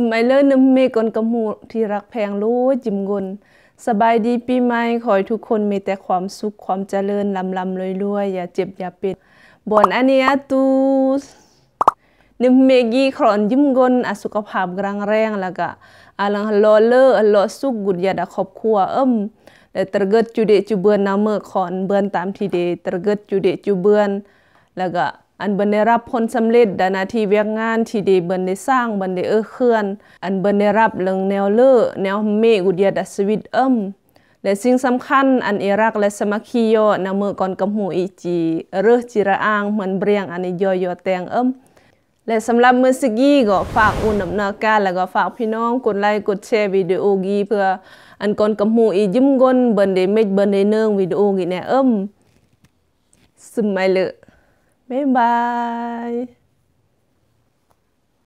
สมัยเลิศน้ำเมกอนกมูที่รักแพงรู้จิมกนสบายดีปีใหม่ขอให้ทุกคนมีแต่ความสุขความเจริญลำลำรวยรวยอย่าเจ็บอย่าเป็นบ่นอันนี้ตูนึ่เมกีครอนยิ้มกนอสุขภาพกลางแรงแล้วก็อาลังลอเลอร์ลอสุขกุดยาดาครอบครัวเอิ่มแต่ตรเกิดจุเดจุเบือนนาเมื่อขอนเบือนตามทีเดตรเกิดจุเดจุเบือนแล้วก็อันเบันได้รับผลสำเร็จดานาทีเวียกงานที่ดีเบันได้สร้างเบันได้เอื้อเคลื่อน อันเบันได้รับเรื่องแนวเลือแนวเมกุเดียดัสวิตเอิมและสิ่งสำคัญอันอิรักและสมาคิโยนำมือก่อนกับหูอีจีเรือจิระอ้างเหมือนเบียงอันนี้ยอยอแตงเอิมและสำหรับมือสกี้ก็ฝากอุ่นดำเนินการแล้วก็ฝากพี่น้องกดไลค์กดแชร์วิดีโอกีเพื่ออันก่อนกับหูอียิ้มก้นเบันไดเมจเบันไดเนืองวิดีโอกีแน่เอิมสมัยเลย Bye bye.